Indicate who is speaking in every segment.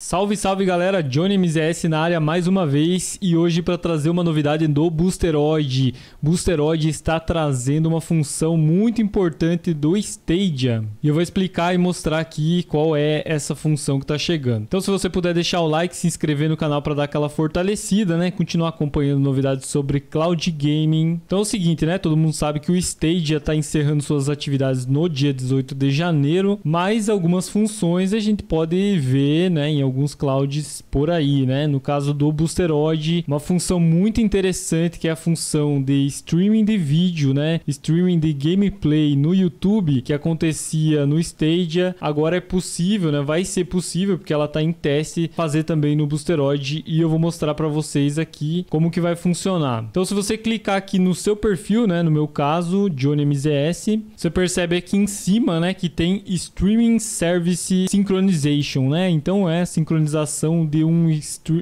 Speaker 1: Salve, salve galera, Johnny MZS na área mais uma vez e hoje para trazer uma novidade do Boosteroid. Boosteroid está trazendo uma função muito importante do Stadia e eu vou explicar e mostrar aqui qual é essa função que está chegando. Então se você puder deixar o like, se inscrever no canal para dar aquela fortalecida, né, continuar acompanhando novidades sobre cloud gaming. Então é o seguinte, né, todo mundo sabe que o Stadia está encerrando suas atividades no dia 18 de janeiro, mas algumas funções a gente pode ver, né, em alguns clouds por aí, né? No caso do Boosteroid, uma função muito interessante que é a função de streaming de vídeo, né? Streaming de gameplay no YouTube que acontecia no Stadia, agora é possível, né? Vai ser possível porque ela está em teste fazer também no Boosteroid e eu vou mostrar para vocês aqui como que vai funcionar. Então, se você clicar aqui no seu perfil, né? No meu caso, Johnny MZS, você percebe aqui em cima, né? Que tem Streaming Service Synchronization, né? Então é assim sincronização de um,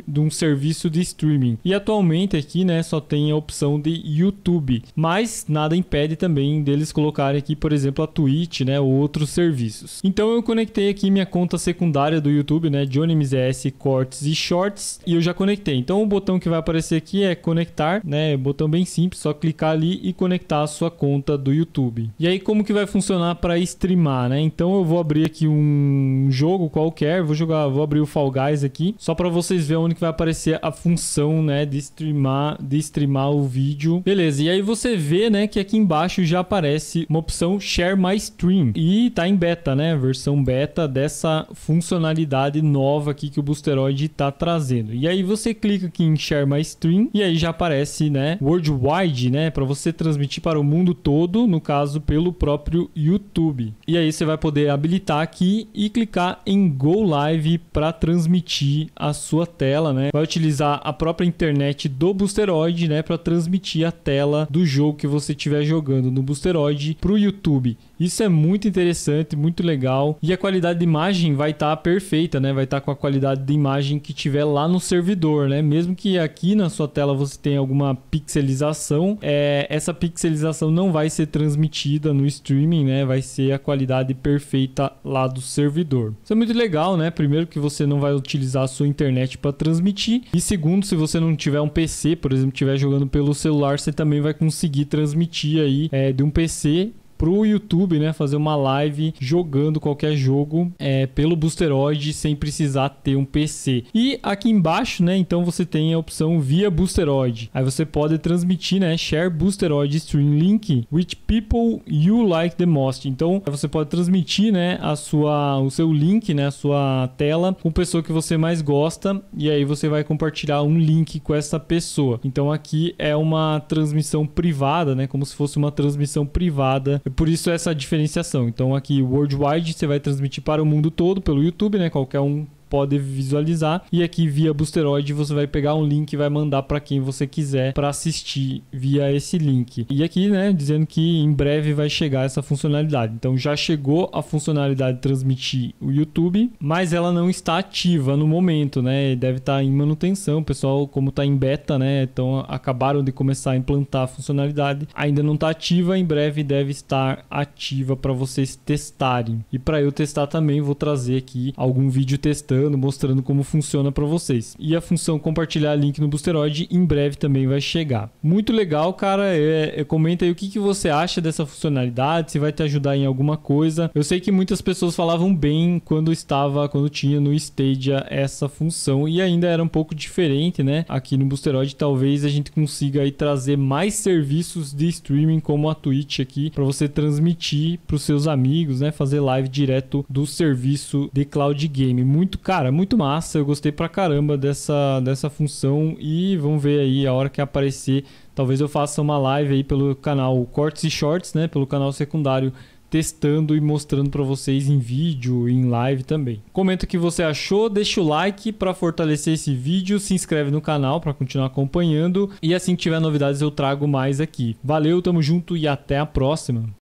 Speaker 1: de um serviço de streaming. E atualmente aqui, né, só tem a opção de YouTube, mas nada impede também deles colocarem aqui, por exemplo, a Twitch, né, ou outros serviços. Então eu conectei aqui minha conta secundária do YouTube, né, Johnny MZS Cortes e Shorts, e eu já conectei. Então o botão que vai aparecer aqui é conectar, né, botão bem simples, só clicar ali e conectar a sua conta do YouTube. E aí como que vai funcionar para streamar, né? Então eu vou abrir aqui um jogo qualquer, vou jogar, vou abrir o o Fall Guys aqui, só para vocês verem onde que vai aparecer a função, né, de streamar, de streamar o vídeo. Beleza, e aí você vê, né, que aqui embaixo já aparece uma opção Share My Stream e tá em beta, né, versão beta dessa funcionalidade nova aqui que o Boosteroid tá trazendo. E aí você clica aqui em Share My Stream e aí já aparece, né, Worldwide, né, para você transmitir para o mundo todo, no caso pelo próprio YouTube. E aí você vai poder habilitar aqui e clicar em Go Live para transmitir a sua tela, né? Vai utilizar a própria internet do Boosteroid, né, para transmitir a tela do jogo que você estiver jogando no Boosteroid para o YouTube. Isso é muito interessante, muito legal e a qualidade de imagem vai estar tá perfeita, né? Vai estar tá com a qualidade de imagem que tiver lá no servidor, né? Mesmo que aqui na sua tela você tenha alguma pixelização, é, essa pixelização não vai ser transmitida no streaming, né? Vai ser a qualidade perfeita lá do servidor. Isso é muito legal, né? Primeiro que você você não vai utilizar a sua internet para transmitir. E segundo, se você não tiver um PC, por exemplo, estiver jogando pelo celular, você também vai conseguir transmitir aí é, de um PC pro YouTube, né? Fazer uma live jogando qualquer jogo é, pelo Boosteroid sem precisar ter um PC. E aqui embaixo, né? Então você tem a opção via Boosteroid. Aí você pode transmitir, né? Share Boosteroid Stream Link with people you like the most. Então você pode transmitir, né? A sua, o seu link, né? A sua tela com pessoa que você mais gosta. E aí você vai compartilhar um link com essa pessoa. Então aqui é uma transmissão privada, né? Como se fosse uma transmissão privada é por isso essa diferenciação. Então aqui worldwide você vai transmitir para o mundo todo pelo YouTube, né? Qualquer um pode visualizar. E aqui via Boosteroid você vai pegar um link e vai mandar para quem você quiser para assistir via esse link. E aqui, né, dizendo que em breve vai chegar essa funcionalidade. Então já chegou a funcionalidade transmitir o YouTube, mas ela não está ativa no momento, né? Deve estar tá em manutenção, o pessoal, como está em beta, né? Então acabaram de começar a implantar a funcionalidade. Ainda não está ativa, em breve deve estar ativa para vocês testarem. E para eu testar também, vou trazer aqui algum vídeo testando testando, mostrando como funciona para vocês. E a função compartilhar link no Boosteroid em breve também vai chegar. Muito legal, cara. É, é, comenta aí o que, que você acha dessa funcionalidade, se vai te ajudar em alguma coisa. Eu sei que muitas pessoas falavam bem quando estava, quando tinha no Stadia essa função e ainda era um pouco diferente, né? Aqui no Boosteroid talvez a gente consiga aí trazer mais serviços de streaming como a Twitch aqui para você transmitir para os seus amigos, né? Fazer live direto do serviço de cloud game. Muito Cara, muito massa, eu gostei pra caramba dessa, dessa função e vamos ver aí a hora que aparecer. Talvez eu faça uma live aí pelo canal Cortes e Shorts, né? Pelo canal secundário, testando e mostrando para vocês em vídeo e em live também. Comenta o que você achou, deixa o like para fortalecer esse vídeo, se inscreve no canal para continuar acompanhando e assim que tiver novidades eu trago mais aqui. Valeu, tamo junto e até a próxima!